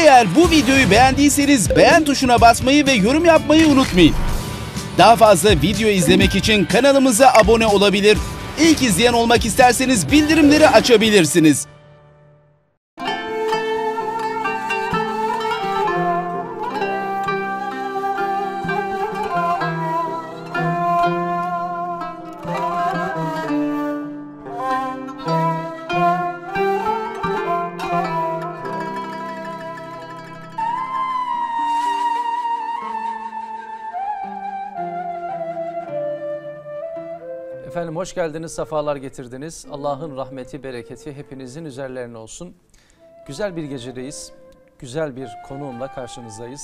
Eğer bu videoyu beğendiyseniz beğen tuşuna basmayı ve yorum yapmayı unutmayın. Daha fazla video izlemek için kanalımıza abone olabilir. İlk izleyen olmak isterseniz bildirimleri açabilirsiniz. hoş geldiniz, sefalar getirdiniz. Allah'ın rahmeti, bereketi hepinizin üzerlerine olsun. Güzel bir gecedeyiz, güzel bir konuğumla karşınızdayız.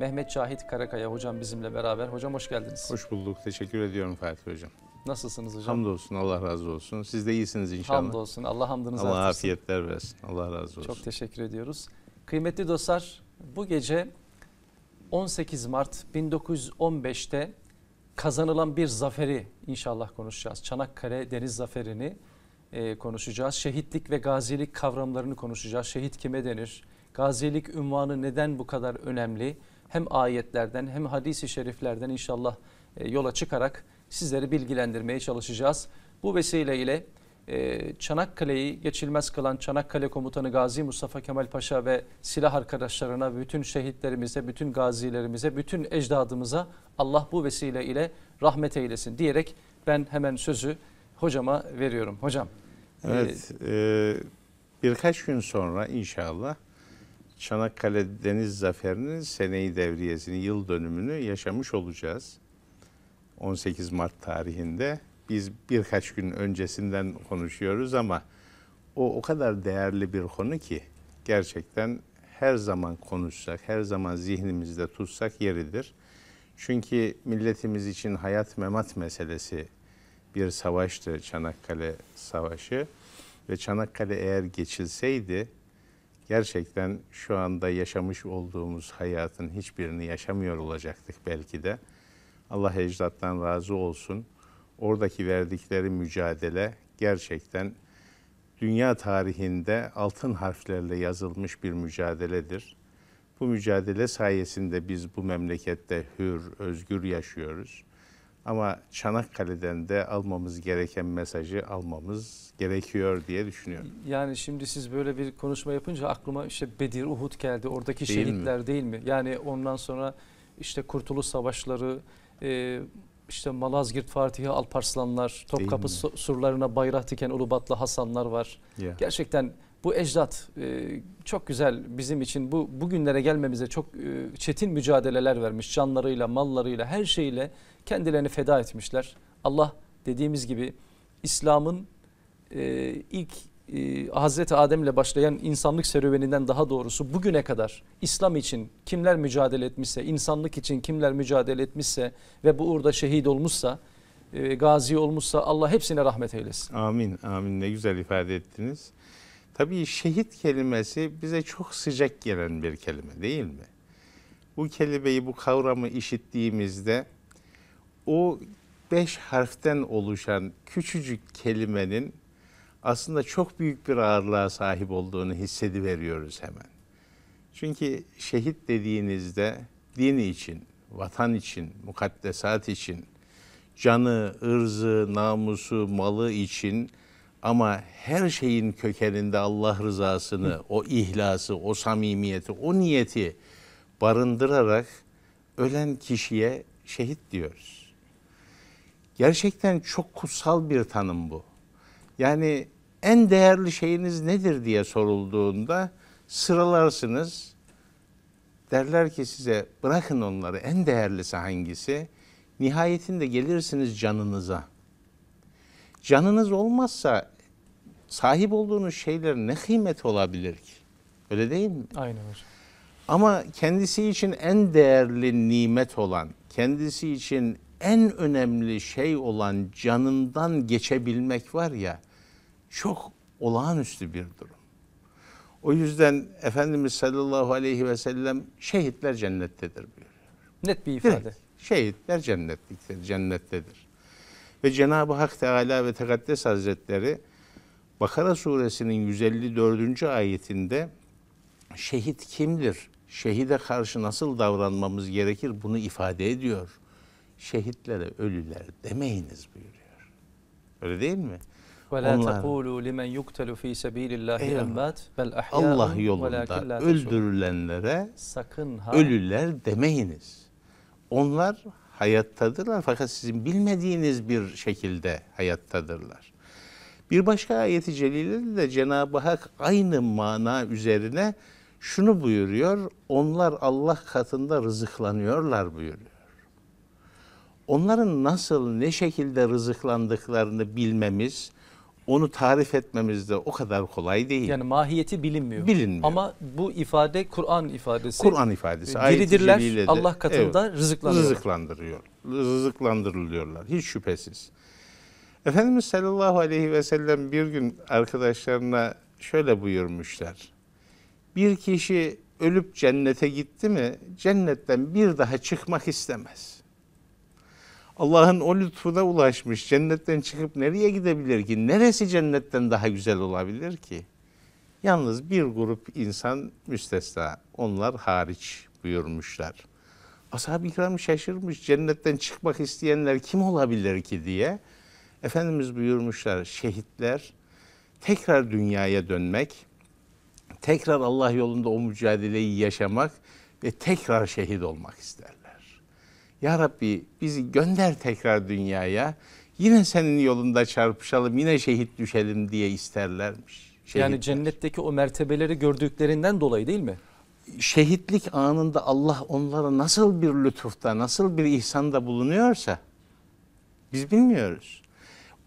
Mehmet Cahit Karakaya hocam bizimle beraber. Hocam hoş geldiniz. Hoş bulduk, teşekkür ediyorum Fatih hocam. Nasılsınız hocam? Hamdolsun, Allah razı olsun. Siz de iyisiniz inşallah. Hamdolsun, Allah hamdınızı Allah artırsın. afiyetler versin, Allah razı olsun. Çok teşekkür ediyoruz. Kıymetli dostlar, bu gece 18 Mart 1915'te kazanılan bir zaferi inşallah konuşacağız. Çanakkale Deniz Zaferi'ni e, konuşacağız. Şehitlik ve gazilik kavramlarını konuşacağız. Şehit kime denir? Gazilik ünvanı neden bu kadar önemli? Hem ayetlerden hem hadisi şeriflerden inşallah e, yola çıkarak sizleri bilgilendirmeye çalışacağız. Bu vesileyle ee, Çanakkale'yi geçilmez kılan Çanakkale Komutanı Gazi Mustafa Kemal Paşa ve silah arkadaşlarına, bütün şehitlerimize, bütün gazilerimize, bütün ecdadımıza Allah bu vesile ile rahmet eylesin diyerek ben hemen sözü hocama veriyorum. Hocam. Evet, e, birkaç gün sonra inşallah Çanakkale Deniz Zaferi'nin seneyi devriyesini, yıl dönümünü yaşamış olacağız. 18 Mart tarihinde biz birkaç gün öncesinden konuşuyoruz ama o o kadar değerli bir konu ki gerçekten her zaman konuşsak, her zaman zihnimizde tutsak yeridir. Çünkü milletimiz için hayat memat meselesi bir savaştı Çanakkale Savaşı ve Çanakkale eğer geçilseydi gerçekten şu anda yaşamış olduğumuz hayatın hiçbirini yaşamıyor olacaktık belki de. Allah ecdattan razı olsun oradaki verdikleri mücadele gerçekten dünya tarihinde altın harflerle yazılmış bir mücadeledir. Bu mücadele sayesinde biz bu memlekette hür, özgür yaşıyoruz. Ama Çanakkale'den de almamız gereken mesajı almamız gerekiyor diye düşünüyorum. Yani şimdi siz böyle bir konuşma yapınca aklıma işte Bedir, Uhud geldi. Oradaki değil şehitler mi? değil mi? Yani ondan sonra işte Kurtuluş Savaşları, e, işte Malazgirt Fatihi Alparslanlar, Topkapı surlarına bayrak diken Ulubatlı Hasanlar var. Yeah. Gerçekten bu ecdat e, çok güzel bizim için bu bugünlere gelmemize çok e, çetin mücadeleler vermiş. Canlarıyla, mallarıyla, her şeyle kendilerini feda etmişler. Allah dediğimiz gibi İslam'ın e, ilk e, Hazreti ile başlayan insanlık serüveninden daha doğrusu bugüne kadar İslam için kimler mücadele etmişse, insanlık için kimler mücadele etmişse ve bu uğurda şehit olmuşsa, e, gazi olmuşsa Allah hepsine rahmet eylesin. Amin, amin. Ne güzel ifade ettiniz. Tabii şehit kelimesi bize çok sıcak gelen bir kelime değil mi? Bu kelimeyi, bu kavramı işittiğimizde o beş harften oluşan küçücük kelimenin aslında çok büyük bir ağırlığa sahip olduğunu hissediveriyoruz hemen. Çünkü şehit dediğinizde din için, vatan için, mukaddesat için, canı, ırzı, namusu, malı için ama her şeyin kökeninde Allah rızasını, o ihlası, o samimiyeti, o niyeti barındırarak ölen kişiye şehit diyoruz. Gerçekten çok kutsal bir tanım bu. Yani en değerli şeyiniz nedir diye sorulduğunda sıralarsınız. Derler ki size bırakın onları en değerlisi hangisi? Nihayetinde gelirsiniz canınıza. Canınız olmazsa sahip olduğunuz şeyler ne kıymet olabilir ki? Öyle değil mi? Aynen hocam. Ama kendisi için en değerli nimet olan, kendisi için en önemli şey olan canından geçebilmek var ya, çok olağanüstü bir durum. O yüzden Efendimiz sallallahu aleyhi ve sellem şehitler cennettedir buyuruyor. Net bir ifade. Direkt, şehitler cennetliktir, cennettedir. Ve Cenab-ı Hak Teala ve Tekaddes Hazretleri Bakara suresinin 154. ayetinde şehit kimdir? Şehide karşı nasıl davranmamız gerekir? Bunu ifade ediyor. Şehitlere ölüler demeyiniz buyuruyor. Öyle değil mi? Ve la tekulu limen yuktelu fi sebilillahi emmat bel ahya'un Allah um yolunda öldürülenlere sakın ha. ölüler demeyiniz. Onlar hayattadırlar fakat sizin bilmediğiniz bir şekilde hayattadırlar. Bir başka ayeti celilede de Cenab-ı Hak aynı mana üzerine şunu buyuruyor. Onlar Allah katında rızıklanıyorlar buyuruyor. Onların nasıl ne şekilde rızıklandıklarını bilmemiz, onu tarif etmemiz de o kadar kolay değil. Yani mahiyeti bilinmiyor. Bilinmiyor. Ama bu ifade Kur'an ifadesi. Kur'an ifadesi. Diridirler e, de, Allah katında evet, rızıklandırıyor. Rızıklandırıyor. Rızıklandırılıyorlar hiç şüphesiz. Efendimiz sallallahu aleyhi ve sellem bir gün arkadaşlarına şöyle buyurmuşlar. Bir kişi ölüp cennete gitti mi cennetten bir daha çıkmak istemez. Allah'ın o lütfuna ulaşmış. Cennetten çıkıp nereye gidebilir ki? Neresi cennetten daha güzel olabilir ki? Yalnız bir grup insan müstesna. Onlar hariç buyurmuşlar. Ashab-ı kiram şaşırmış. Cennetten çıkmak isteyenler kim olabilir ki diye. Efendimiz buyurmuşlar. Şehitler tekrar dünyaya dönmek, tekrar Allah yolunda o mücadeleyi yaşamak ve tekrar şehit olmak isterler. Ya Rabbi bizi gönder tekrar dünyaya. Yine senin yolunda çarpışalım, yine şehit düşelim diye isterlermiş. Şehitler. Yani cennetteki o mertebeleri gördüklerinden dolayı değil mi? Şehitlik anında Allah onlara nasıl bir lütufta, nasıl bir ihsanda bulunuyorsa biz bilmiyoruz.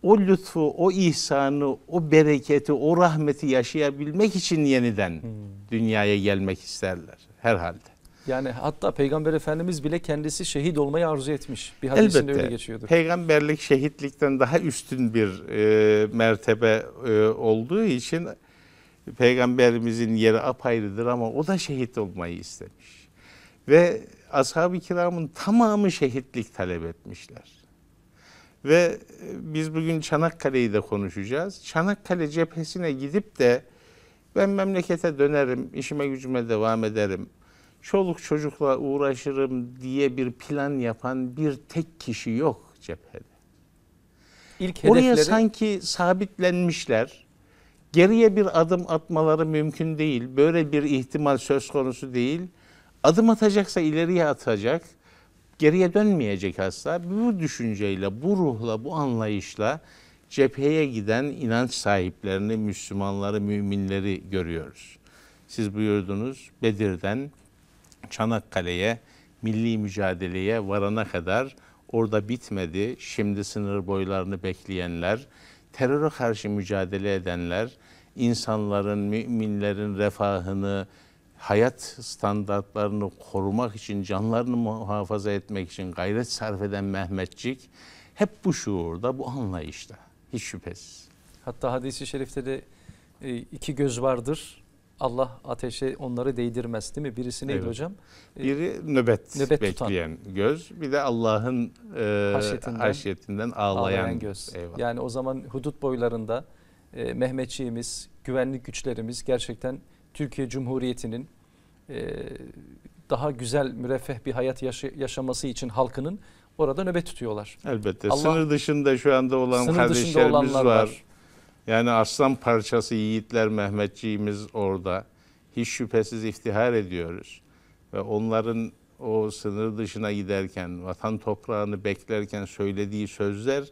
O lütfu, o ihsanı, o bereketi, o rahmeti yaşayabilmek için yeniden hmm. dünyaya gelmek isterler herhalde. Yani hatta Peygamber Efendimiz bile kendisi şehit olmayı arzu etmiş. Bir Elbette, öyle geçiyordu. Peygamberlik şehitlikten daha üstün bir e, mertebe e, olduğu için Peygamberimizin yeri apayrıdır ama o da şehit olmayı istemiş. Ve ashab-ı kiramın tamamı şehitlik talep etmişler. Ve e, biz bugün Çanakkale'yi de konuşacağız. Çanakkale cephesine gidip de ben memlekete dönerim, işime gücüme devam ederim çoluk çocukla uğraşırım diye bir plan yapan bir tek kişi yok cephede. İlk hedefleri... Oraya sanki sabitlenmişler. Geriye bir adım atmaları mümkün değil. Böyle bir ihtimal söz konusu değil. Adım atacaksa ileriye atacak. Geriye dönmeyecek asla. Bu düşünceyle, bu ruhla, bu anlayışla cepheye giden inanç sahiplerini, Müslümanları, müminleri görüyoruz. Siz buyurdunuz Bedir'den Çanakkale'ye, milli mücadeleye varana kadar orada bitmedi. Şimdi sınır boylarını bekleyenler, teröre karşı mücadele edenler, insanların, müminlerin refahını, hayat standartlarını korumak için, canlarını muhafaza etmek için gayret sarf eden Mehmetçik hep bu şuurda, bu anlayışta. Hiç şüphesiz. Hatta hadisi şerifte de e, iki göz vardır Allah ateşe onları değdirmez değil mi? Birisi neydi evet. hocam? Ee, Biri nöbet, nöbet bekleyen tutan. göz. Bir de Allah'ın e, haşyetinden, haşyetinden ağlayan, ağlayan göz. Eyvallah. Yani o zaman hudut boylarında e, Mehmetçiğimiz, güvenlik güçlerimiz gerçekten Türkiye Cumhuriyeti'nin e, daha güzel, müreffeh bir hayat yaşa yaşaması için halkının orada nöbet tutuyorlar. Elbette. Allah, sınır dışında şu anda olan sınır kardeşlerimiz dışında olanlar var. var yani aslan parçası yiğitler Mehmetçiğimiz orada. Hiç şüphesiz iftihar ediyoruz. Ve onların o sınır dışına giderken, vatan toprağını beklerken söylediği sözler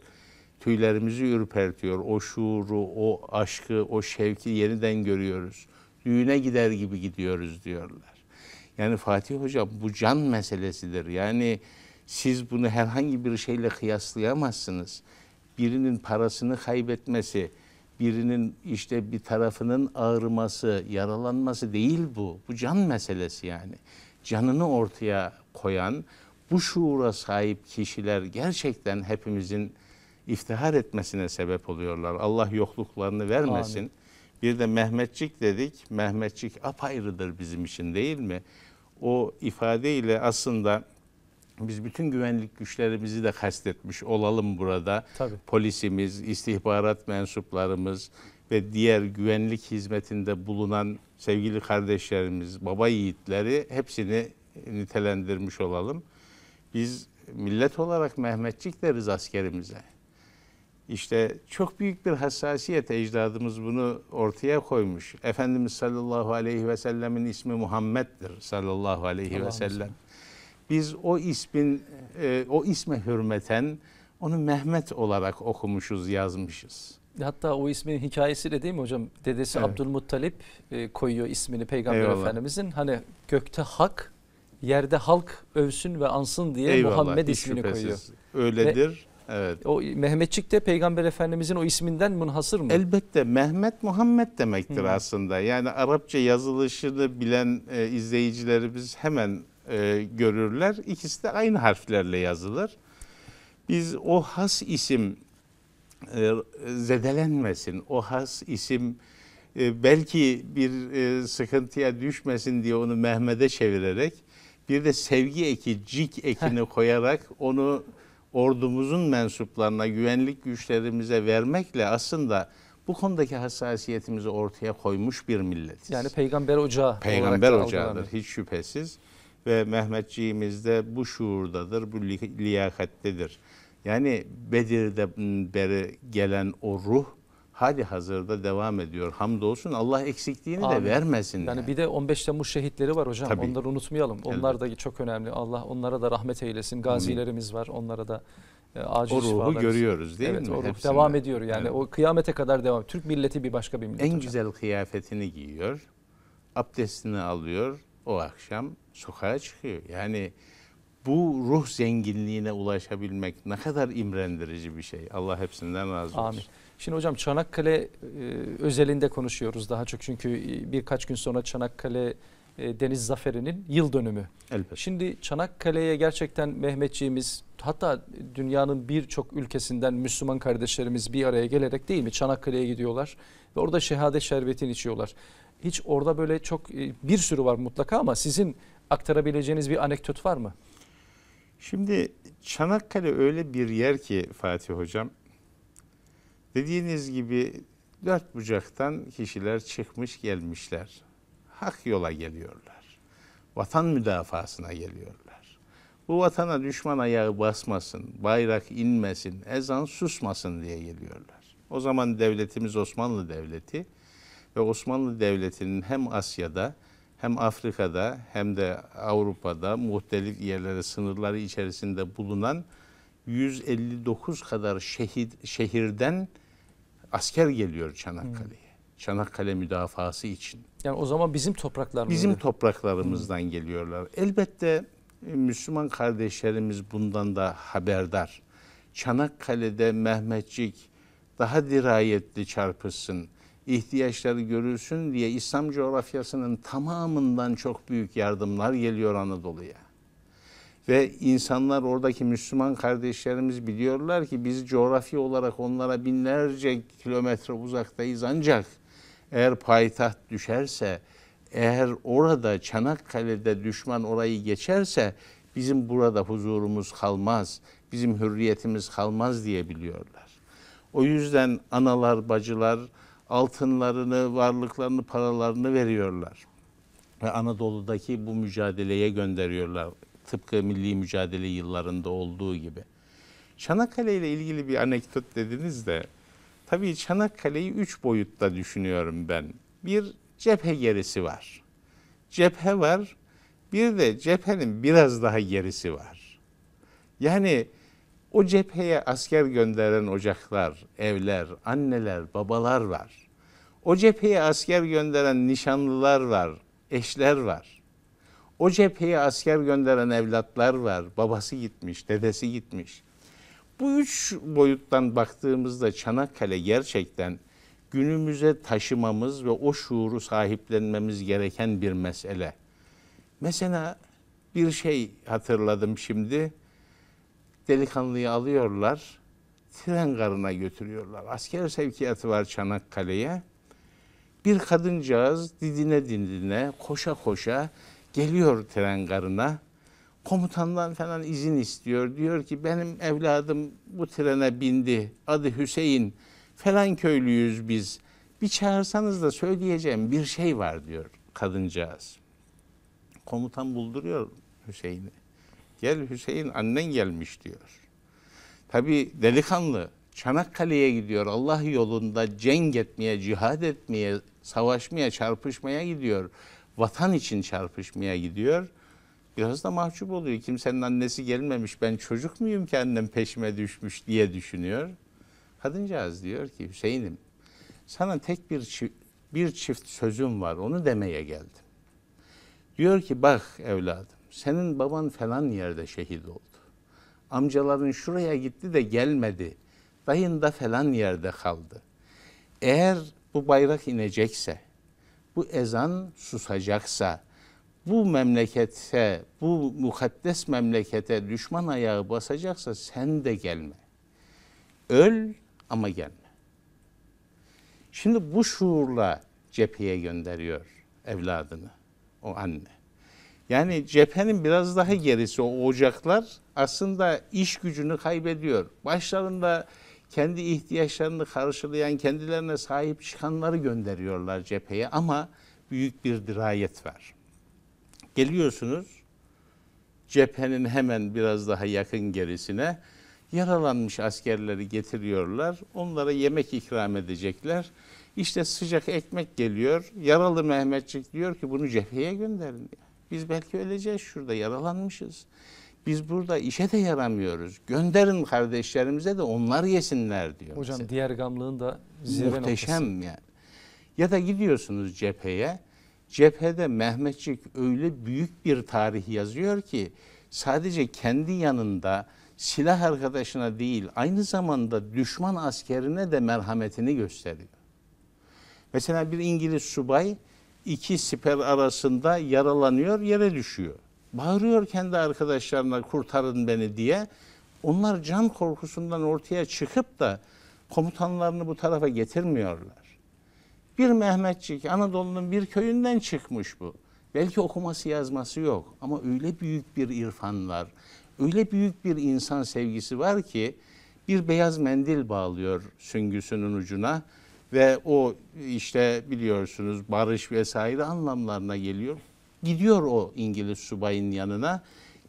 tüylerimizi ürpertiyor. O şuuru, o aşkı, o şevki yeniden görüyoruz. Düğüne gider gibi gidiyoruz diyorlar. Yani Fatih Hoca bu can meselesidir. Yani siz bunu herhangi bir şeyle kıyaslayamazsınız. Birinin parasını kaybetmesi, birinin işte bir tarafının ağrıması, yaralanması değil bu. Bu can meselesi yani. Canını ortaya koyan bu şuura sahip kişiler gerçekten hepimizin iftihar etmesine sebep oluyorlar. Allah yokluklarını vermesin. Amin. Bir de Mehmetçik dedik. Mehmetçik apayrıdır bizim için değil mi? O ifadeyle aslında biz bütün güvenlik güçlerimizi de kastetmiş olalım burada. Tabii. Polisimiz, istihbarat mensuplarımız ve diğer güvenlik hizmetinde bulunan sevgili kardeşlerimiz, baba yiğitleri hepsini nitelendirmiş olalım. Biz millet olarak Mehmetçik deriz askerimize. İşte çok büyük bir hassasiyet ecdadımız bunu ortaya koymuş. Efendimiz sallallahu aleyhi ve sellemin ismi Muhammed'dir sallallahu aleyhi ve sellem biz o ismin e, o isme hürmeten onu Mehmet olarak okumuşuz, yazmışız. Hatta o ismin hikayesi de değil mi hocam? Dedesi evet. Abdülmuttalip e, koyuyor ismini Peygamber Eyvallah. Efendimizin. Hani gökte hak, yerde halk övsün ve ansın diye Eyvallah, Muhammed ismini şüphesiz. koyuyor. Öyledir. Ve Evet. O Mehmetçik de Peygamber Efendimizin o isminden münhasır mı? Elbette Mehmet Muhammed demektir Hı. aslında. Yani Arapça yazılışını bilen e, izleyicilerimiz hemen e, görürler. İkisi de aynı harflerle yazılır. Biz o has isim e, zedelenmesin, o has isim e, belki bir e, sıkıntıya düşmesin diye onu Mehmet'e çevirerek bir de sevgi eki, cik ekini koyarak onu ordumuzun mensuplarına, güvenlik güçlerimize vermekle aslında bu konudaki hassasiyetimizi ortaya koymuş bir milletiz. Yani peygamber ocağı. Peygamber ocağıdır hiç şüphesiz ve Mehmetçiğimiz de bu şuurdadır, bu liyakattedir. Yani Bedir'de beri gelen o ruh hali hazırda devam ediyor. Hamdolsun Allah eksikliğini Amin. de vermesin. Yani, yani bir de 15 Temmuz şehitleri var hocam. Tabii. Onları unutmayalım. Elbette. Onlar da çok önemli. Allah onlara da rahmet eylesin. Gazilerimiz var. Onlara da e, acil o ruhu şifalar. görüyoruz değil evet, mi? O ruh devam ediyor yani. Evet. O kıyamete kadar devam. Türk milleti bir başka bir millet. En hocam. güzel kıyafetini giyiyor. Abdestini alıyor o akşam sokağa çıkıyor. Yani bu ruh zenginliğine ulaşabilmek ne kadar imrendirici bir şey. Allah hepsinden razı olsun. Amin. Şimdi hocam Çanakkale e, özelinde konuşuyoruz daha çok çünkü e, birkaç gün sonra Çanakkale e, Deniz Zaferi'nin yıl dönümü. Elbette. Şimdi Çanakkale'ye gerçekten Mehmetçiğimiz hatta dünyanın birçok ülkesinden Müslüman kardeşlerimiz bir araya gelerek değil mi Çanakkale'ye gidiyorlar ve orada şehadet şerbetini içiyorlar. Hiç orada böyle çok e, bir sürü var mutlaka ama sizin aktarabileceğiniz bir anekdot var mı? Şimdi Çanakkale öyle bir yer ki Fatih Hocam dediğiniz gibi dört bucaktan kişiler çıkmış gelmişler hak yola geliyorlar. Vatan müdafasına geliyorlar. Bu vatana düşman ayağı basmasın, bayrak inmesin, ezan susmasın diye geliyorlar. O zaman devletimiz Osmanlı Devleti ve Osmanlı Devleti'nin hem Asya'da hem Afrika'da hem de Avrupa'da muhtelif yerlere sınırları içerisinde bulunan 159 kadar şehir, şehirden asker geliyor Çanakkale'ye. Çanakkale müdafası için. Yani o zaman bizim topraklarımızdan. Bizim topraklarımızdan geliyorlar. Elbette e, Müslüman kardeşlerimiz bundan da haberdar. Çanakkale'de Mehmetçik daha dirayetli çarpışsın, ihtiyaçları görülsün diye İslam coğrafyasının tamamından çok büyük yardımlar geliyor Anadolu'ya. Ve insanlar oradaki Müslüman kardeşlerimiz biliyorlar ki biz coğrafi olarak onlara binlerce kilometre uzaktayız ancak eğer payitaht düşerse, eğer orada Çanakkale'de düşman orayı geçerse bizim burada huzurumuz kalmaz, bizim hürriyetimiz kalmaz diye biliyorlar. O yüzden analar, bacılar altınlarını, varlıklarını, paralarını veriyorlar. Ve Anadolu'daki bu mücadeleye gönderiyorlar. Tıpkı milli mücadele yıllarında olduğu gibi. Çanakkale ile ilgili bir anekdot dediniz de Tabii Çanakkale'yi üç boyutta düşünüyorum ben. Bir cephe gerisi var. Cephe var. Bir de cephenin biraz daha gerisi var. Yani o cepheye asker gönderen ocaklar, evler, anneler, babalar var. O cepheye asker gönderen nişanlılar var, eşler var. O cepheye asker gönderen evlatlar var. Babası gitmiş, dedesi gitmiş. Bu üç boyuttan baktığımızda Çanakkale gerçekten günümüze taşımamız ve o şuuru sahiplenmemiz gereken bir mesele. Mesela bir şey hatırladım şimdi. Delikanlıyı alıyorlar, tren garına götürüyorlar. Asker sevkiyatı var Çanakkale'ye. Bir kadıncağız didine didine, koşa koşa geliyor tren garına komutandan falan izin istiyor. Diyor ki benim evladım bu trene bindi. Adı Hüseyin. Falan köylüyüz biz. Bir çağırsanız da söyleyeceğim bir şey var diyor kadıncağız. Komutan bulduruyor Hüseyin'i. Gel Hüseyin annen gelmiş diyor. Tabi delikanlı Çanakkale'ye gidiyor. Allah yolunda cenk etmeye, cihad etmeye, savaşmaya, çarpışmaya gidiyor. Vatan için çarpışmaya gidiyor.'' biraz da mahcup oluyor. Kimsenin annesi gelmemiş ben çocuk muyum ki peşime düşmüş diye düşünüyor. Kadıncağız diyor ki Hüseyin'im sana tek bir çift, bir çift sözüm var onu demeye geldim. Diyor ki bak evladım senin baban falan yerde şehit oldu. Amcaların şuraya gitti de gelmedi. Dayın da falan yerde kaldı. Eğer bu bayrak inecekse, bu ezan susacaksa, bu memlekete, bu mukaddes memlekete düşman ayağı basacaksa sen de gelme. Öl ama gelme. Şimdi bu şuurla cepheye gönderiyor evladını o anne. Yani cephenin biraz daha gerisi o ocaklar aslında iş gücünü kaybediyor. Başlarında kendi ihtiyaçlarını karşılayan, kendilerine sahip çıkanları gönderiyorlar cepheye ama büyük bir dirayet var. Geliyorsunuz cephenin hemen biraz daha yakın gerisine yaralanmış askerleri getiriyorlar. Onlara yemek ikram edecekler. İşte sıcak ekmek geliyor. Yaralı Mehmetçik diyor ki bunu cepheye gönderin. Biz belki öleceğiz şurada yaralanmışız. Biz burada işe de yaramıyoruz. Gönderin kardeşlerimize de onlar yesinler diyor. Hocam bize. diğer gamlığın da zirve Muhteşem noktası. yani. Ya da gidiyorsunuz cepheye Cephede Mehmetçik öyle büyük bir tarih yazıyor ki sadece kendi yanında silah arkadaşına değil aynı zamanda düşman askerine de merhametini gösteriyor. Mesela bir İngiliz subay iki siper arasında yaralanıyor yere düşüyor. Bağırıyor kendi arkadaşlarına kurtarın beni diye. Onlar can korkusundan ortaya çıkıp da komutanlarını bu tarafa getirmiyorlar. Bir Mehmetçik Anadolu'nun bir köyünden çıkmış bu. Belki okuması yazması yok ama öyle büyük bir irfan var. Öyle büyük bir insan sevgisi var ki bir beyaz mendil bağlıyor süngüsünün ucuna ve o işte biliyorsunuz barış vesaire anlamlarına geliyor. Gidiyor o İngiliz subayın yanına,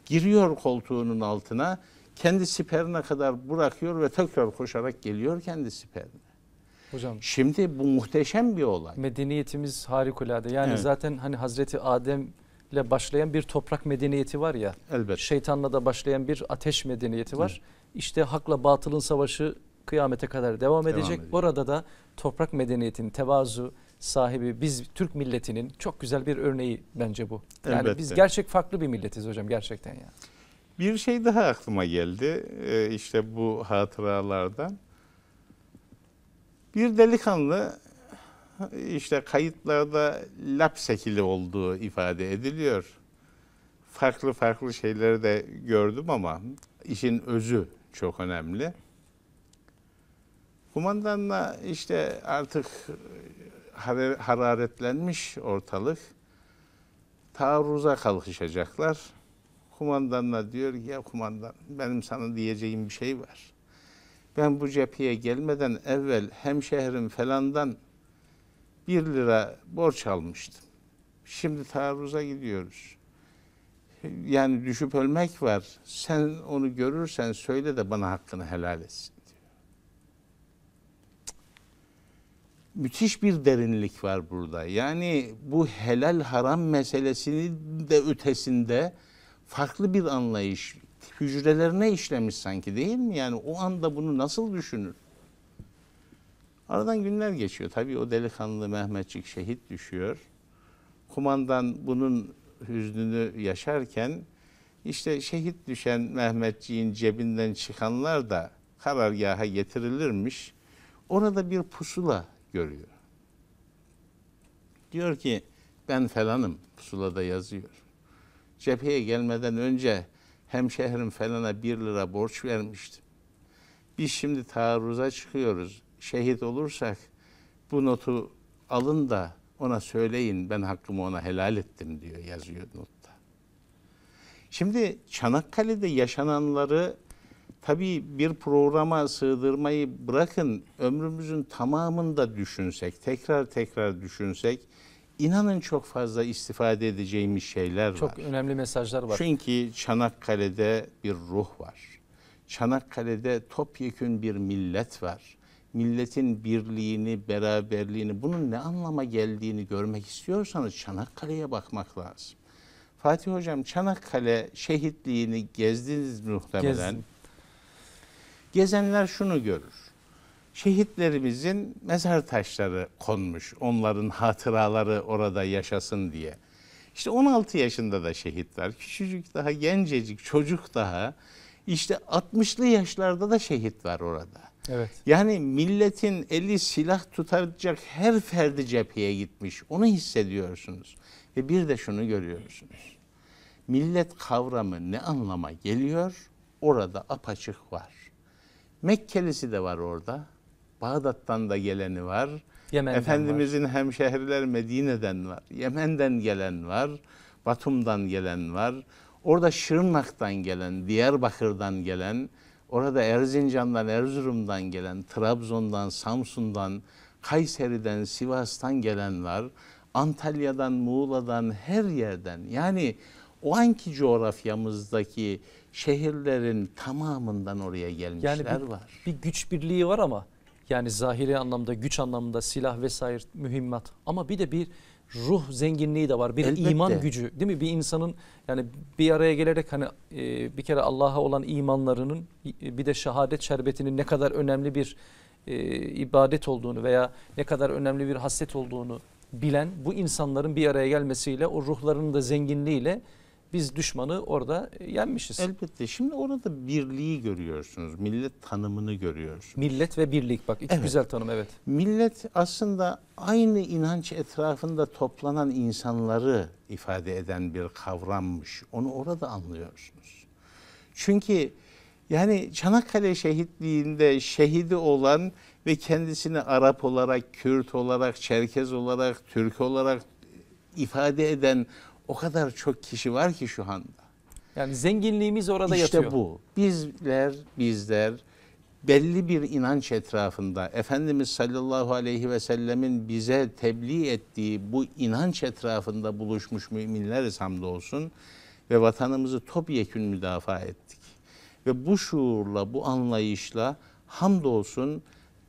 giriyor koltuğunun altına, kendi siperine kadar bırakıyor ve tekrar koşarak geliyor kendi siperine. Hocam. Şimdi bu muhteşem bir olay. Medeniyetimiz harikulade. Yani evet. zaten hani Hazreti Adem ile başlayan bir toprak medeniyeti var ya. Elbette. Şeytanla da başlayan bir ateş medeniyeti var. Hı. İşte hakla batılın savaşı kıyamete kadar devam, edecek. Edeyim. Orada da toprak medeniyetinin tevazu sahibi biz Türk milletinin çok güzel bir örneği bence bu. Yani Elbette. biz gerçek farklı bir milletiz hocam gerçekten yani. Bir şey daha aklıma geldi ee, işte bu hatıralardan. Bir delikanlı işte kayıtlarda lap sekili olduğu ifade ediliyor. Farklı farklı şeyleri de gördüm ama işin özü çok önemli. Kumandanla işte artık hararetlenmiş ortalık. Taarruza kalkışacaklar. Kumandanla diyor ki ya kumandan benim sana diyeceğim bir şey var ben bu cepheye gelmeden evvel hemşehrim falandan bir lira borç almıştım. Şimdi taarruza gidiyoruz. Yani düşüp ölmek var. Sen onu görürsen söyle de bana hakkını helal etsin diyor. Müthiş bir derinlik var burada. Yani bu helal haram meselesini de ötesinde farklı bir anlayış hücrelerine işlemiş sanki değil mi? Yani o anda bunu nasıl düşünür? Aradan günler geçiyor. Tabii o delikanlı Mehmetçik şehit düşüyor. Kumandan bunun hüznünü yaşarken işte şehit düşen Mehmetçiğin cebinden çıkanlar da karargaha getirilirmiş. Orada bir pusula görüyor. Diyor ki ben falanım pusulada yazıyor. Cepheye gelmeden önce hemşehrim falana bir lira borç vermişti. Biz şimdi taarruza çıkıyoruz. Şehit olursak bu notu alın da ona söyleyin ben hakkımı ona helal ettim diyor yazıyor notta. Şimdi Çanakkale'de yaşananları tabii bir programa sığdırmayı bırakın ömrümüzün tamamında düşünsek, tekrar tekrar düşünsek inanın çok fazla istifade edeceğimiz şeyler çok var. Çok önemli mesajlar var. Çünkü Çanakkale'de bir ruh var. Çanakkale'de topyekün bir millet var. Milletin birliğini, beraberliğini, bunun ne anlama geldiğini görmek istiyorsanız Çanakkale'ye bakmak lazım. Fatih Hocam Çanakkale şehitliğini gezdiniz muhtemelen. Gezdim. Gezenler şunu görür şehitlerimizin mezar taşları konmuş. Onların hatıraları orada yaşasın diye. İşte 16 yaşında da şehitler, küçücük daha gencecik çocuk daha işte 60'lı yaşlarda da şehit var orada. Evet. Yani milletin eli silah tutacak her ferdi cepheye gitmiş. Onu hissediyorsunuz. Ve bir de şunu görüyorsunuz. Millet kavramı ne anlama geliyor? Orada apaçık var. Mekkelisi de var orada. Bağdat'tan da geleni var. Yemen'den Efendimizin var. hemşehriler Medine'den var. Yemen'den gelen var. Batum'dan gelen var. Orada Şırnak'tan gelen, Diyarbakır'dan gelen, orada Erzincan'dan, Erzurum'dan gelen, Trabzon'dan, Samsun'dan, Kayseri'den, Sivas'tan gelen var. Antalya'dan, Muğla'dan, her yerden. Yani o anki coğrafyamızdaki şehirlerin tamamından oraya gelmişler yani bir, var. Bir güç birliği var ama yani zahiri anlamda, güç anlamında, silah vesaire mühimmat. Ama bir de bir ruh zenginliği de var. Bir Elbette. iman gücü değil mi? Bir insanın yani bir araya gelerek hani e, bir kere Allah'a olan imanlarının e, bir de şehadet şerbetinin ne kadar önemli bir e, ibadet olduğunu veya ne kadar önemli bir hasret olduğunu bilen bu insanların bir araya gelmesiyle o ruhlarının da zenginliğiyle biz düşmanı orada e, yenmişiz. Elbette. Şimdi orada birliği görüyorsunuz. Millet tanımını görüyorsunuz. Millet ve birlik bak iki evet. güzel tanım evet. Millet aslında aynı inanç etrafında toplanan insanları ifade eden bir kavrammış. Onu orada anlıyorsunuz. Çünkü yani Çanakkale şehitliğinde şehidi olan ve kendisini Arap olarak, Kürt olarak, Çerkez olarak, Türk olarak e, ifade eden o kadar çok kişi var ki şu anda. Yani zenginliğimiz orada işte yatıyor. İşte bu. Bizler, bizler belli bir inanç etrafında Efendimiz sallallahu aleyhi ve sellemin bize tebliğ ettiği bu inanç etrafında buluşmuş müminleriz hamdolsun ve vatanımızı topyekün müdafaa ettik. Ve bu şuurla, bu anlayışla hamdolsun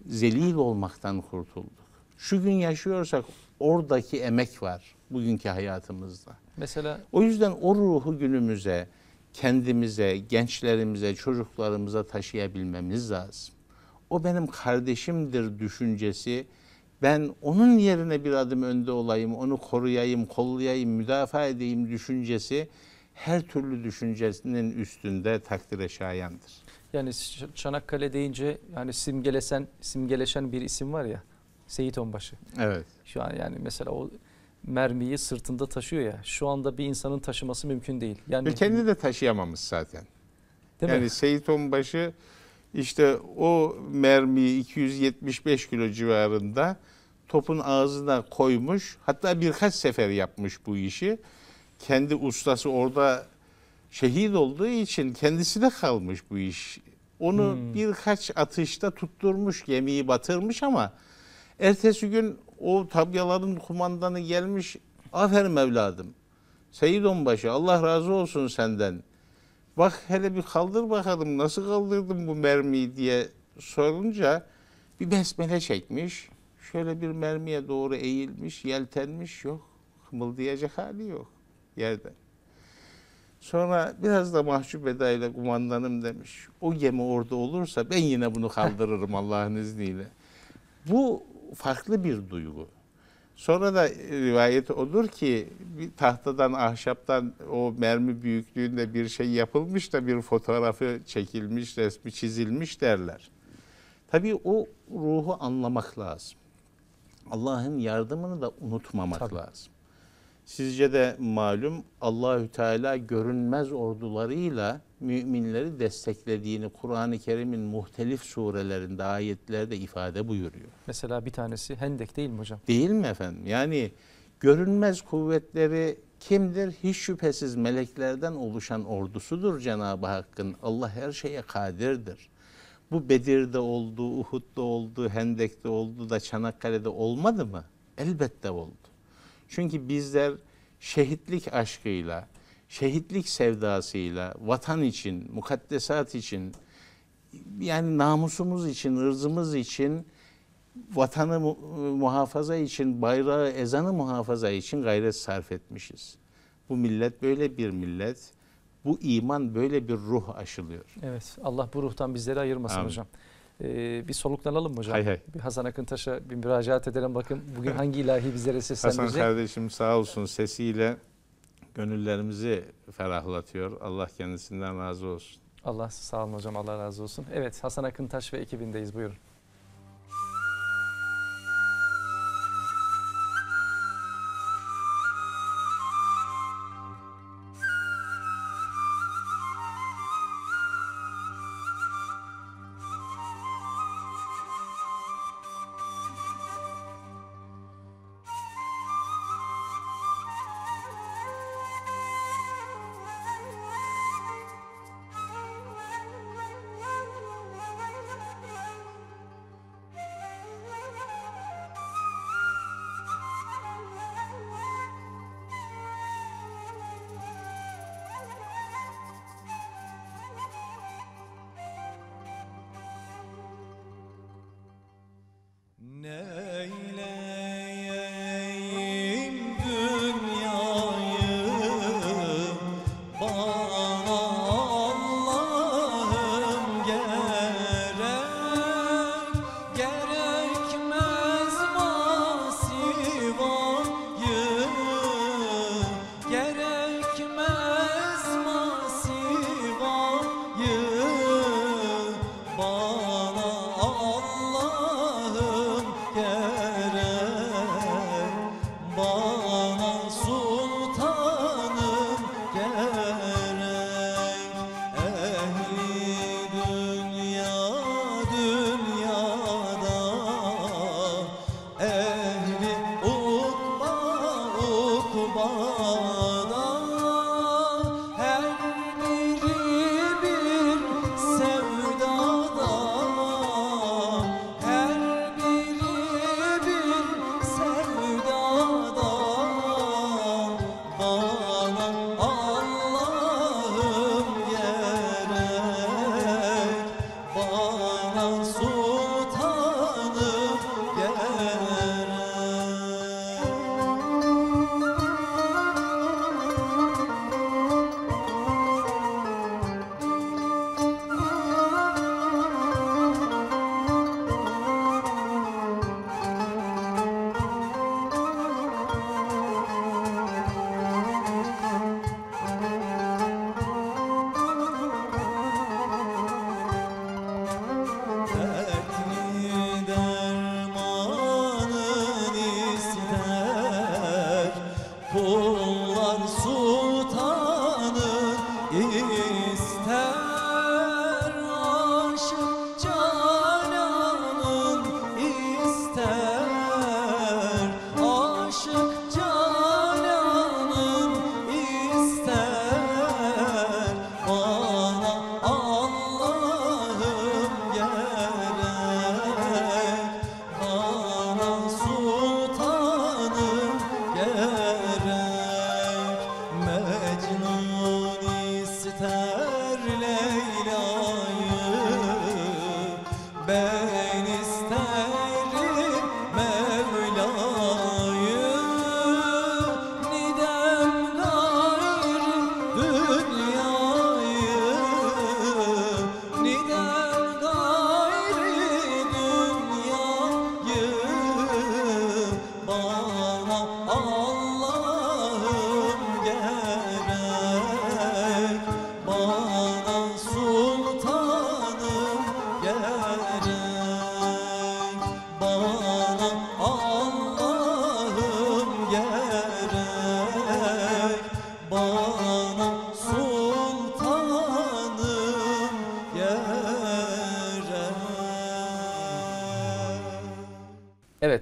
zelil olmaktan kurtulduk. Şu gün yaşıyorsak oradaki emek var bugünkü hayatımızda. Mesela o yüzden o ruhu günümüze, kendimize, gençlerimize, çocuklarımıza taşıyabilmemiz lazım. O benim kardeşimdir düşüncesi. Ben onun yerine bir adım önde olayım, onu koruyayım, kollayayım, müdafaa edeyim düşüncesi her türlü düşüncesinin üstünde takdire şayandır. Yani Çanakkale deyince yani simgelesen, simgeleşen bir isim var ya. Seyit Onbaşı. Evet. Şu an yani mesela o mermiyi sırtında taşıyor ya. Şu anda bir insanın taşıması mümkün değil. Yani kendi de taşıyamamış zaten. Değil yani mi? Seyit Onbaşı işte o mermiyi 275 kilo civarında topun ağzına koymuş. Hatta birkaç sefer yapmış bu işi. Kendi ustası orada şehit olduğu için kendisine kalmış bu iş. Onu hmm. birkaç atışta tutturmuş, gemiyi batırmış ama ertesi gün o tabyaların kumandanı gelmiş. Aferin evladım. Seyit Onbaşı Allah razı olsun senden. Bak hele bir kaldır bakalım nasıl kaldırdım bu mermiyi diye sorunca bir besmele çekmiş. Şöyle bir mermiye doğru eğilmiş, yeltenmiş yok. Kımıldayacak hali yok yerden. Sonra biraz da mahcup edayla kumandanım demiş. O gemi orada olursa ben yine bunu kaldırırım Allah'ın izniyle. Bu farklı bir duygu. Sonra da rivayet olur ki bir tahtadan, ahşaptan o mermi büyüklüğünde bir şey yapılmış da bir fotoğrafı çekilmiş, resmi çizilmiş derler. Tabii o ruhu anlamak lazım. Allah'ın yardımını da unutmamak Tabii. lazım. Sizce de malum Allahü Teala görünmez ordularıyla müminleri desteklediğini Kur'an-ı Kerim'in muhtelif surelerinde, ayetlerde ifade buyuruyor. Mesela bir tanesi Hendek değil mi hocam? Değil mi efendim? Yani görünmez kuvvetleri kimdir? Hiç şüphesiz meleklerden oluşan ordusudur Cenab-ı Hakk'ın. Allah her şeye kadirdir. Bu Bedir'de oldu, Uhud'da oldu, Hendek'te oldu da Çanakkale'de olmadı mı? Elbette oldu. Çünkü bizler şehitlik aşkıyla, şehitlik sevdasıyla vatan için, mukaddesat için yani namusumuz için, ırzımız için, vatanı muhafaza için, bayrağı, ezanı muhafaza için gayret sarf etmişiz. Bu millet böyle bir millet. Bu iman böyle bir ruh aşılıyor. Evet. Allah bu ruhtan bizleri ayırmasın Amin. hocam. Ee, bir soluklanalım mı hocam? Hay hay. Bir Hasan Akıntaş'a bir müracaat edelim. Bakın bugün hangi ilahi bizlere seslenecek? Hasan kardeşim sağ olsun sesiyle gönüllerimizi ferahlatıyor. Allah kendisinden razı olsun. Allah sağ olun hocam. Allah razı olsun. Evet Hasan Akıntaş ve ekibindeyiz. Buyurun.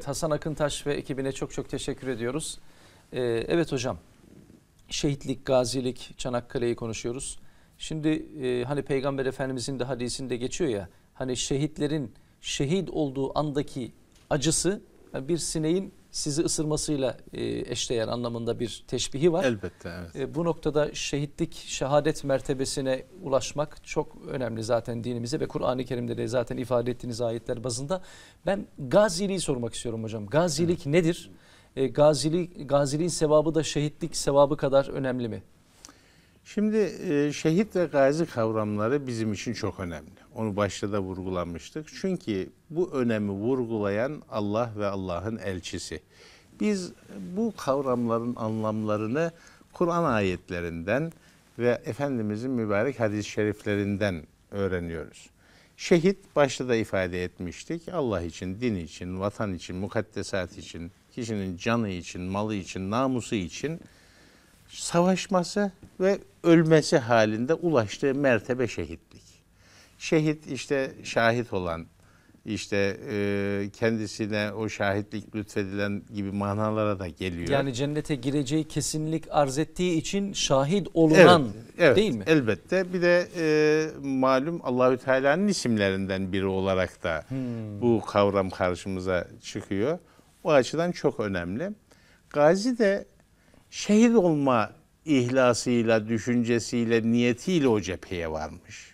Evet Hasan Akıntaş ve ekibine çok çok teşekkür ediyoruz. Ee, evet hocam şehitlik, gazilik, Çanakkale'yi konuşuyoruz. Şimdi e, hani Peygamber Efendimizin de hadisinde geçiyor ya hani şehitlerin şehit olduğu andaki acısı bir sineğin sizi ısırmasıyla e, eşdeğer anlamında bir teşbihi var. Elbette evet. E, bu noktada şehitlik, şehadet mertebesine ulaşmak çok önemli zaten dinimize ve Kur'an-ı Kerim'de de zaten ifade ettiğiniz ayetler bazında. Ben gaziliği sormak istiyorum hocam. Gazilik evet. nedir? E, gazili, gaziliğin sevabı da şehitlik sevabı kadar önemli mi? Şimdi e, şehit ve gazi kavramları bizim için çok önemli. Onu başta da vurgulanmıştık Çünkü bu önemi vurgulayan Allah ve Allah'ın elçisi. Biz bu kavramların anlamlarını Kur'an ayetlerinden ve Efendimizin mübarek hadis-i şeriflerinden öğreniyoruz. Şehit başta da ifade etmiştik. Allah için, din için, vatan için, mukaddesat için, kişinin canı için, malı için, namusu için savaşması ve ölmesi halinde ulaştığı mertebe şehit. Şehit işte şahit olan, işte e, kendisine o şahitlik lütfedilen gibi manalara da geliyor. Yani cennete gireceği kesinlik arz ettiği için şahit olunan evet, evet, değil mi? Elbette. Bir de e, malum Allahü Teala'nın isimlerinden biri olarak da hmm. bu kavram karşımıza çıkıyor. O açıdan çok önemli. Gazi de şehit olma ihlasıyla, düşüncesiyle, niyetiyle o cepheye varmış.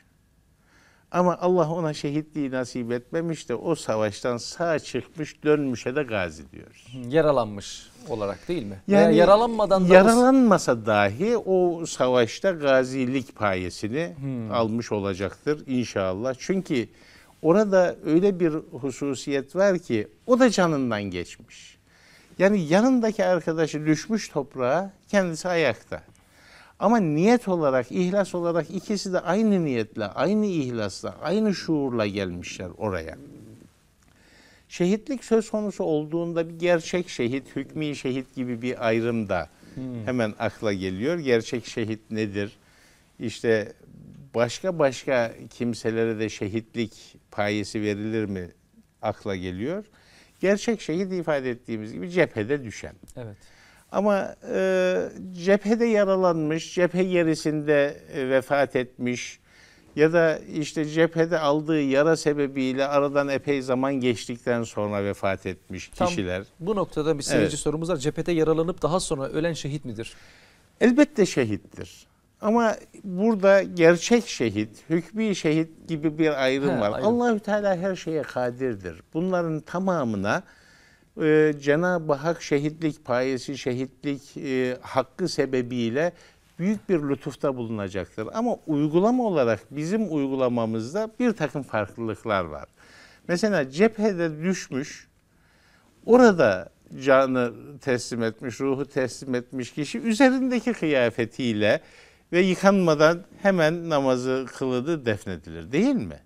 Ama Allah ona şehitliği nasip etmemiş de o savaştan sağ çıkmış dönmüşe de gazi diyoruz. Yaralanmış olarak değil mi? Yani yaralanmadan da yaralanmasa da... dahi o savaşta gazilik payesini hmm. almış olacaktır inşallah. Çünkü orada öyle bir hususiyet var ki o da canından geçmiş. Yani yanındaki arkadaşı düşmüş toprağa kendisi ayakta. Ama niyet olarak, ihlas olarak ikisi de aynı niyetle, aynı ihlasla, aynı şuurla gelmişler oraya. Şehitlik söz konusu olduğunda bir gerçek şehit, hükmi şehit gibi bir ayrım da hmm. hemen akla geliyor. Gerçek şehit nedir? İşte başka başka kimselere de şehitlik payesi verilir mi akla geliyor. Gerçek şehit ifade ettiğimiz gibi cephede düşen. Evet. Ama e, cephede yaralanmış, cephe gerisinde e, vefat etmiş ya da işte cephede aldığı yara sebebiyle aradan epey zaman geçtikten sonra vefat etmiş Tam kişiler. Bu noktada bir seyirci evet. sorumuz var. Cephede yaralanıp daha sonra ölen şehit midir? Elbette şehittir. Ama burada gerçek şehit, hükmü şehit gibi bir ayrım He, var. Ayrım. Allahü Teala her şeye kadirdir. Bunların tamamına ee, Cenab-ı Hak şehitlik payesi, şehitlik e, hakkı sebebiyle büyük bir lütufta bulunacaktır. Ama uygulama olarak bizim uygulamamızda bir takım farklılıklar var. Mesela cephede düşmüş, orada canı teslim etmiş, ruhu teslim etmiş kişi üzerindeki kıyafetiyle ve yıkanmadan hemen namazı kılıdı defnedilir değil mi?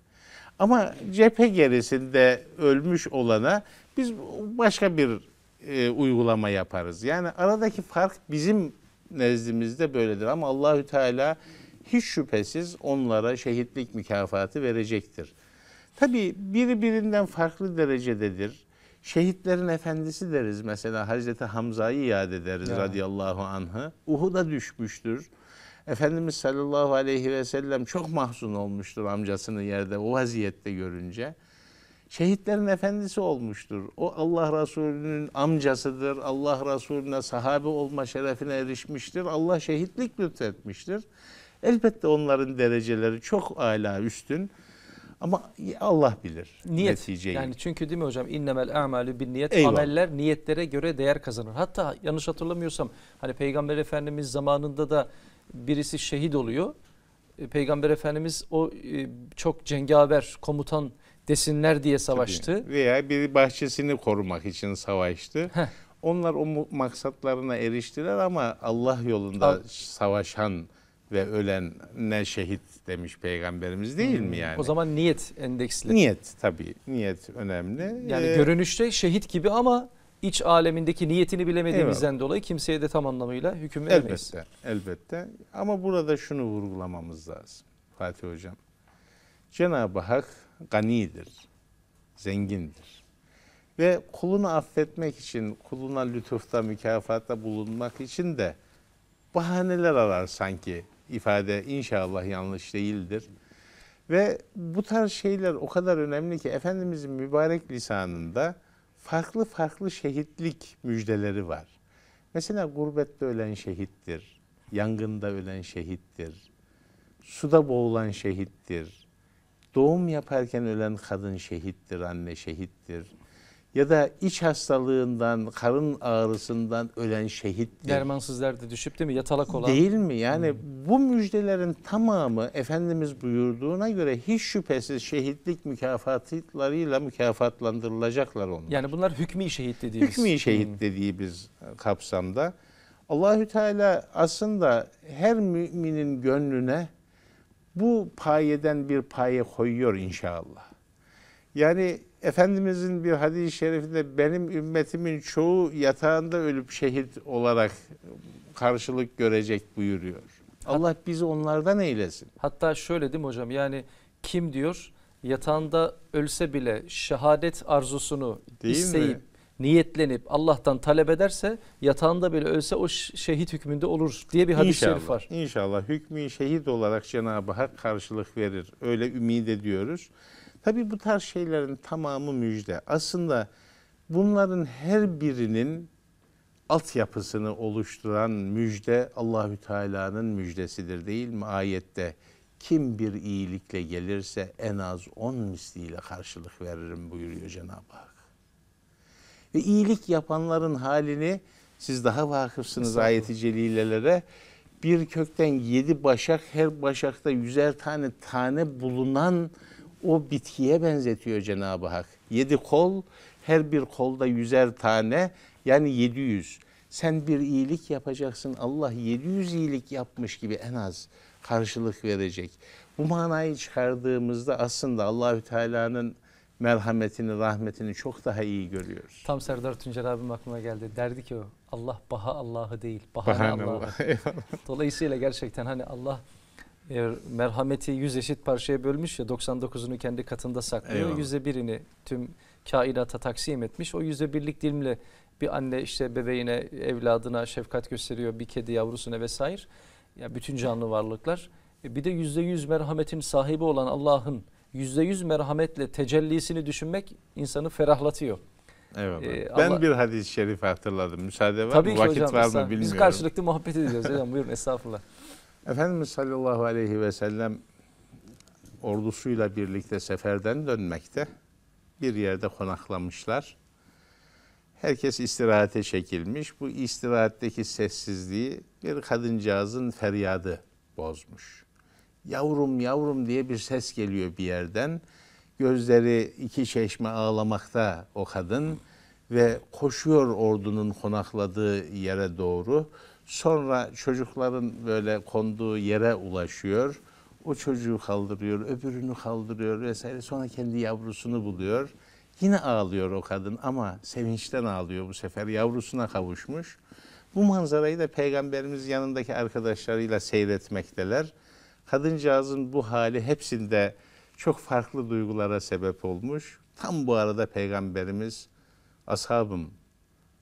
Ama cephe gerisinde ölmüş olana biz başka bir e, uygulama yaparız. Yani aradaki fark bizim nezdimizde böyledir ama Allahü Teala hiç şüphesiz onlara şehitlik mükafatı verecektir. Tabi biri birinden farklı derecededir. Şehitlerin efendisi deriz mesela Hazreti Hamza'yı yad ederiz ya. radıyallahu anh'ı. Uhud'a düşmüştür. Efendimiz sallallahu aleyhi ve sellem çok mahzun olmuştur amcasını yerde o vaziyette görünce şehitlerin efendisi olmuştur. O Allah Resulü'nün amcasıdır. Allah Resulüne sahabe olma şerefine erişmiştir. Allah şehitlik lütfetmiştir. Elbette onların dereceleri çok âlâ üstün. Ama Allah bilir Niyet. neticeyi. Yani çünkü değil mi hocam innemel amalü bin niyet Eyvallah. ameller niyetlere göre değer kazanır. Hatta yanlış hatırlamıyorsam hani Peygamber Efendimiz zamanında da birisi şehit oluyor. E, Peygamber Efendimiz o e, çok cengaver komutan desinler diye savaştı. Tabii. Veya bir bahçesini korumak için savaştı. Heh. Onlar o maksatlarına eriştiler ama Allah yolunda Al. savaşan ve ölen ne şehit demiş peygamberimiz değil hmm. mi yani? O zaman niyet endeksli. Niyet tabii. Niyet önemli. Yani ee, görünüşte şehit gibi ama iç alemindeki niyetini bilemediğimizden evet. dolayı kimseye de tam anlamıyla hüküm veremeyiz. Elbette. Elbette. Ama burada şunu vurgulamamız lazım Fatih hocam. Cenab-ı Hak ganidir, zengindir. Ve kulunu affetmek için, kuluna lütufta, mükafatta bulunmak için de bahaneler arar sanki ifade inşallah yanlış değildir. Ve bu tarz şeyler o kadar önemli ki Efendimizin mübarek lisanında farklı farklı şehitlik müjdeleri var. Mesela gurbette ölen şehittir, yangında ölen şehittir, suda boğulan şehittir, doğum yaparken ölen kadın şehittir, anne şehittir. Ya da iç hastalığından, karın ağrısından ölen şehittir. Dermansız da düşüp değil mi? Yatalak olan. Değil mi? Yani hmm. bu müjdelerin tamamı Efendimiz buyurduğuna göre hiç şüphesiz şehitlik mükafatlarıyla mükafatlandırılacaklar onlar. Yani bunlar hükmü şehit dediğimiz. hükmü şehit hmm. dediğimiz kapsamda. Allahü Teala aslında her müminin gönlüne bu payeden bir paye koyuyor inşallah. Yani Efendimizin bir hadis-i şerifinde benim ümmetimin çoğu yatağında ölüp şehit olarak karşılık görecek buyuruyor. Allah bizi onlardan eylesin. Hatta şöyle değil mi hocam yani kim diyor yatağında ölse bile şehadet arzusunu değil isteyip mi? niyetlenip Allah'tan talep ederse yatağında bile ölse o şehit hükmünde olur diye bir hadis-i şerif var. İnşallah hükmü şehit olarak Cenab-ı Hak karşılık verir. Öyle ümit ediyoruz. Tabi bu tarz şeylerin tamamı müjde. Aslında bunların her birinin altyapısını oluşturan müjde Allahü Teala'nın müjdesidir değil mi ayette? Kim bir iyilikle gelirse en az on misliyle karşılık veririm buyuruyor Cenab-ı Hak ve iyilik yapanların halini siz daha vakıfsınız ayeti celilelere. Bir kökten yedi başak, her başakta yüzer tane tane bulunan o bitkiye benzetiyor Cenab-ı Hak. Yedi kol, her bir kolda yüzer tane yani yedi yüz. Sen bir iyilik yapacaksın Allah yedi yüz iyilik yapmış gibi en az karşılık verecek. Bu manayı çıkardığımızda aslında Allahü Teala'nın merhametini, rahmetini çok daha iyi görüyoruz. Tam Serdar Tuncer abim aklıma geldi. Derdi ki o Allah baha Allah'ı değil, bahane, bahane Allah'ı. Allah. Dolayısıyla gerçekten hani Allah e, merhameti yüz eşit parçaya bölmüş ya 99'unu kendi katında saklıyor. Yüzde birini tüm kainata taksim etmiş. O yüzde birlik dilimle bir anne işte bebeğine, evladına şefkat gösteriyor. Bir kedi yavrusuna vesaire. Ya bütün canlı varlıklar. E, bir de yüzde yüz merhametin sahibi olan Allah'ın Yüzde yüz merhametle tecellisini düşünmek insanı ferahlatıyor. Eyvallah. Ee, ben ama, bir hadis-i şerif hatırladım. Müsaade var tabii mı? Vakit hocam, var mı bilmiyorum. Biz karşılıklı muhabbet ediyoruz hocam. Buyurun estağfurullah. Efendimiz sallallahu aleyhi ve sellem ordusuyla birlikte seferden dönmekte. Bir yerde konaklamışlar. Herkes istirahate çekilmiş. Bu istirahatteki sessizliği bir kadıncağızın feryadı bozmuş yavrum yavrum diye bir ses geliyor bir yerden. Gözleri iki çeşme ağlamakta o kadın ve koşuyor ordunun konakladığı yere doğru. Sonra çocukların böyle konduğu yere ulaşıyor. O çocuğu kaldırıyor, öbürünü kaldırıyor vesaire. Sonra kendi yavrusunu buluyor. Yine ağlıyor o kadın ama sevinçten ağlıyor bu sefer. Yavrusuna kavuşmuş. Bu manzarayı da peygamberimiz yanındaki arkadaşlarıyla seyretmekteler kadıncağızın bu hali hepsinde çok farklı duygulara sebep olmuş. Tam bu arada Peygamberimiz ashabım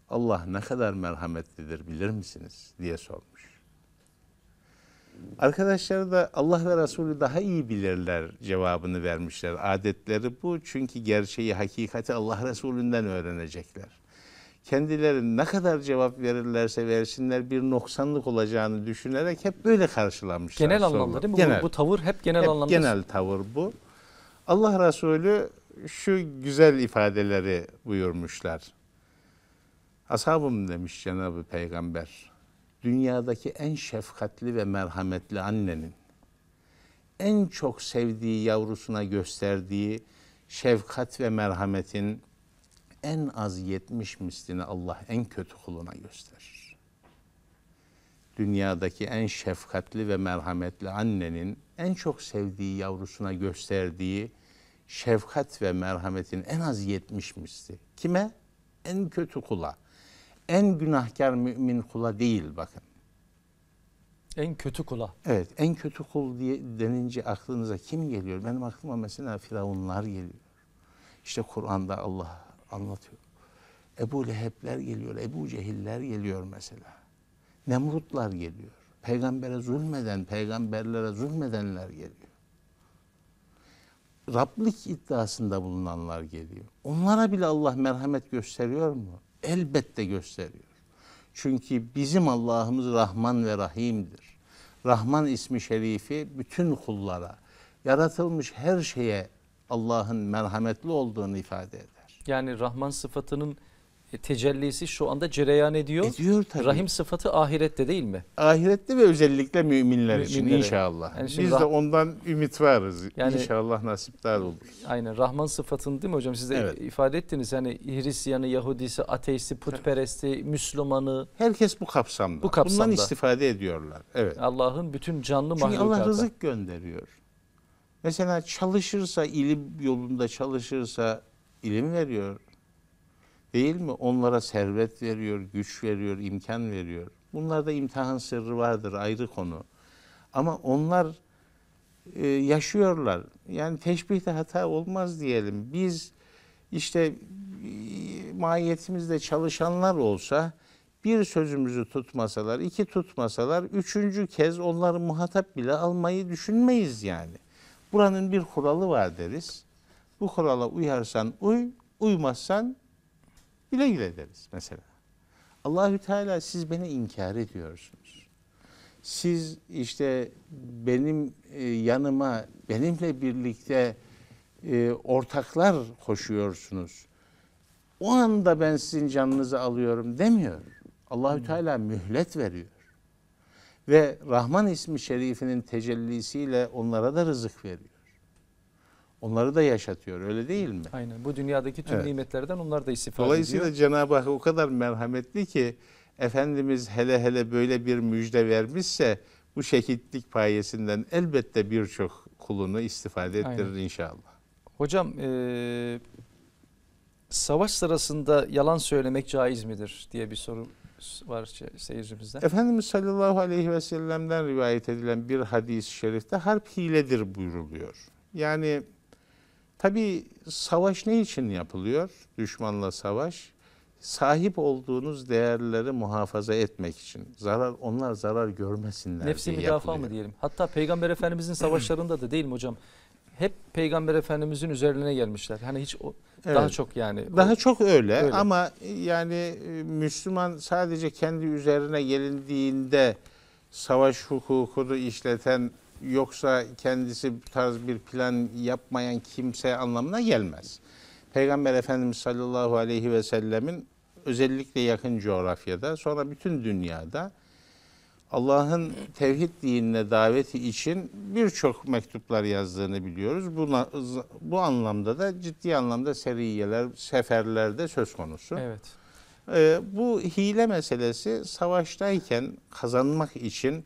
Allah ne kadar merhametlidir bilir misiniz diye sormuş. Arkadaşları da Allah ve Resulü daha iyi bilirler cevabını vermişler. Adetleri bu çünkü gerçeği, hakikati Allah Resulünden öğrenecekler kendileri ne kadar cevap verirlerse versinler bir noksanlık olacağını düşünerek hep böyle karşılamışlar. Genel sonra. anlamda değil mi? Genel. Bu, bu tavır hep genel hep anlamda. Genel tavır bu. Allah Resulü şu güzel ifadeleri buyurmuşlar. Ashabım demiş Cenab-ı Peygamber. Dünyadaki en şefkatli ve merhametli annenin en çok sevdiği yavrusuna gösterdiği şefkat ve merhametin en az 70 mislini Allah en kötü kuluna gösterir. Dünyadaki en şefkatli ve merhametli annenin en çok sevdiği yavrusuna gösterdiği şefkat ve merhametin en az 70 misli. Kime? En kötü kula. En günahkar mümin kula değil bakın. En kötü kula. Evet, en kötü kul diye denince aklınıza kim geliyor? Benim aklıma mesela firavunlar geliyor. İşte Kur'an'da Allah anlatıyor. Ebu Leheb'ler geliyor, Ebu Cehiller geliyor mesela. Nemrutlar geliyor. Peygambere zulmeden, peygamberlere zulmedenler geliyor. Rablik iddiasında bulunanlar geliyor. Onlara bile Allah merhamet gösteriyor mu? Elbette gösteriyor. Çünkü bizim Allah'ımız Rahman ve Rahim'dir. Rahman ismi şerifi bütün kullara, yaratılmış her şeye Allah'ın merhametli olduğunu ifade eder. Yani Rahman sıfatının e, tecellisi şu anda cereyan ediyor. Ediyor tabii. Rahim sıfatı ahirette değil mi? Ahirette ve özellikle müminler Müminler. için inşallah. Yani Biz de ondan ümit varız. Yani, inşallah nasipler olur. Aynen Rahman sıfatını değil mi hocam siz de evet. ifade ettiniz. Hani Hristiyanı, Yahudisi, Ateisti, Putperesti, Müslümanı. Herkes bu kapsamda. Bu kapsamda. Bundan istifade ediyorlar. Evet. Allah'ın bütün canlı mahlukata. Çünkü Allah rızık gönderiyor. Mesela çalışırsa, ilim yolunda çalışırsa, ilim veriyor. Değil mi? Onlara servet veriyor, güç veriyor, imkan veriyor. Bunlarda imtihan sırrı vardır ayrı konu. Ama onlar e, yaşıyorlar. Yani teşbihte hata olmaz diyelim. Biz işte e, mahiyetimizde çalışanlar olsa bir sözümüzü tutmasalar, iki tutmasalar, üçüncü kez onları muhatap bile almayı düşünmeyiz yani. Buranın bir kuralı var deriz bu kurala uyarsan uy, uymazsan güle güle deriz mesela. Allahü Teala siz beni inkar ediyorsunuz. Siz işte benim e, yanıma, benimle birlikte e, ortaklar koşuyorsunuz. O anda ben sizin canınızı alıyorum demiyor. Allahü hmm. Teala mühlet veriyor. Ve Rahman ismi şerifinin tecellisiyle onlara da rızık veriyor. Onları da yaşatıyor öyle değil mi? Aynen bu dünyadaki tüm evet. nimetlerden onlar da istifade Dolayısıyla ediyor. Dolayısıyla Cenab-ı Hak o kadar merhametli ki Efendimiz hele hele böyle bir müjde vermişse bu şehitlik payesinden elbette birçok kulunu istifade ettirir Aynen. inşallah. Hocam e, savaş sırasında yalan söylemek caiz midir diye bir soru var şey, seyircimizden. Efendimiz sallallahu aleyhi ve sellem'den rivayet edilen bir hadis-i şerifte harp hiledir buyuruluyor. Yani Tabii savaş ne için yapılıyor? Düşmanla savaş. Sahip olduğunuz değerleri muhafaza etmek için. Zarar onlar zarar görmesinler Nefsi diye müdafaa yapılıyor. mı diyelim? Hatta Peygamber Efendimizin savaşlarında da değil mi hocam? Hep Peygamber Efendimizin üzerine gelmişler. Hani hiç o, evet. daha çok yani. Daha o, çok öyle, öyle ama yani e, Müslüman sadece kendi üzerine gelindiğinde savaş hukukunu işleten yoksa kendisi bir tarz bir plan yapmayan kimse anlamına gelmez. Peygamber Efendimiz sallallahu aleyhi ve sellemin özellikle yakın coğrafyada sonra bütün dünyada Allah'ın tevhid dinine daveti için birçok mektuplar yazdığını biliyoruz. Buna, bu anlamda da ciddi anlamda seriyeler, seferlerde söz konusu. Evet. Ee, bu hile meselesi savaştayken kazanmak için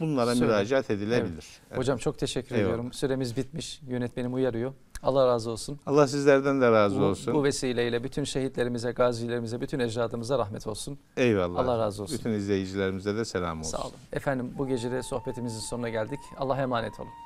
bunlara Süre. müracaat edilebilir. Evet. Evet. Hocam çok teşekkür Eyvallah. ediyorum. Süremiz bitmiş. Yönetmenim uyarıyor. Allah razı olsun. Allah sizlerden de razı bu, olsun. Bu vesileyle bütün şehitlerimize, gazilerimize, bütün ecdadımıza rahmet olsun. Eyvallah. Allah razı olsun. Bütün izleyicilerimize de selam olsun. Sağ olun. Efendim bu gecede sohbetimizin sonuna geldik. Allah emanet olun.